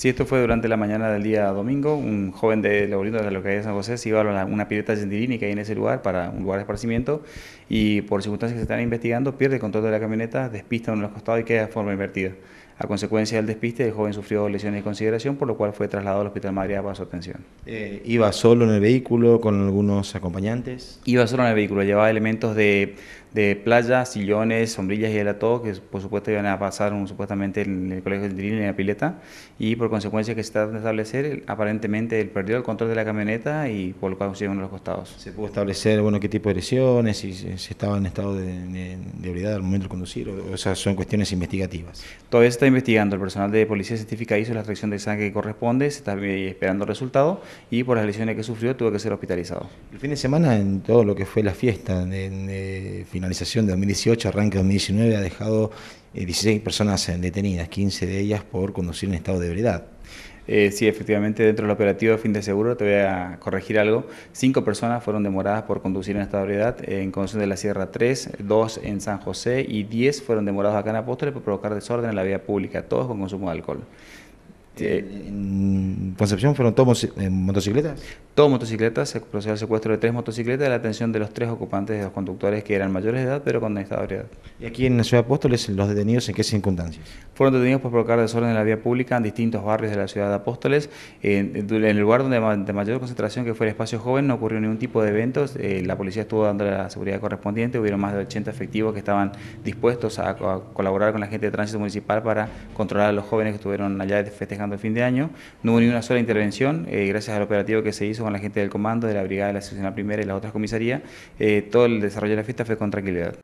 Si esto fue durante la mañana del día domingo. Un joven de la de la localidad de San José se iba a una pileta gentilini que hay en ese lugar para un lugar de esparcimiento y por circunstancias que se están investigando pierde el control de la camioneta, despista en los costados y queda de forma invertida. A consecuencia del despiste, el joven sufrió lesiones de consideración, por lo cual fue trasladado al Hospital María para su atención. Eh, ¿Iba solo en el vehículo, con algunos acompañantes? Iba solo en el vehículo, llevaba elementos de, de playa, sillones, sombrillas y el todo, que por supuesto iban a pasar supuestamente en el colegio del y en la pileta, y por consecuencia que se trata de establecer, aparentemente él perdió el control de la camioneta y por lo cual se uno los costados. ¿Se pudo establecer bueno, qué tipo de lesiones, si, si estaba en estado de, de, al momento de conducir, o, o, esas son cuestiones investigativas? Todavía está investigando, el personal de policía científica hizo la extracción de sangre que corresponde, se está eh, esperando el resultado y por las lesiones que sufrió tuvo que ser hospitalizado. El fin de semana en todo lo que fue la fiesta, en eh, finalización de 2018, arranque 2019, ha dejado 16 eh, personas detenidas, 15 de ellas por conducir en estado de ebriedad. Eh, sí, efectivamente, dentro del operativo de fin de seguro, te voy a corregir algo, cinco personas fueron demoradas por conducir en esta variedad en conducción de la Sierra 3, dos en San José y diez fueron demorados acá en Apóstoles por provocar desorden en la vía pública, todos con consumo de alcohol. Este, ¿En Concepción fueron todos eh, motocicletas? Todos motocicletas, se procedió al secuestro de tres motocicletas a la atención de los tres ocupantes de los conductores que eran mayores de edad pero con edad ¿Y aquí en la ciudad de Apóstoles los detenidos en qué circunstancias? Fueron detenidos por provocar desorden en la vía pública en distintos barrios de la ciudad de Apóstoles. En, el lugar donde de mayor concentración, que fue el espacio joven, no ocurrió ningún tipo de eventos. Eh, la policía estuvo dando la seguridad correspondiente, hubieron más de 80 efectivos que estaban dispuestos a, colaborar con la gente de tránsito municipal para controlar a los jóvenes que estuvieron allá de festejando fin de año. No hubo ni una sola intervención, eh, gracias al operativo que se hizo con la gente del comando, de la brigada de la sección primera y las otras comisarías. Eh, todo el desarrollo de la fiesta fue con tranquilidad.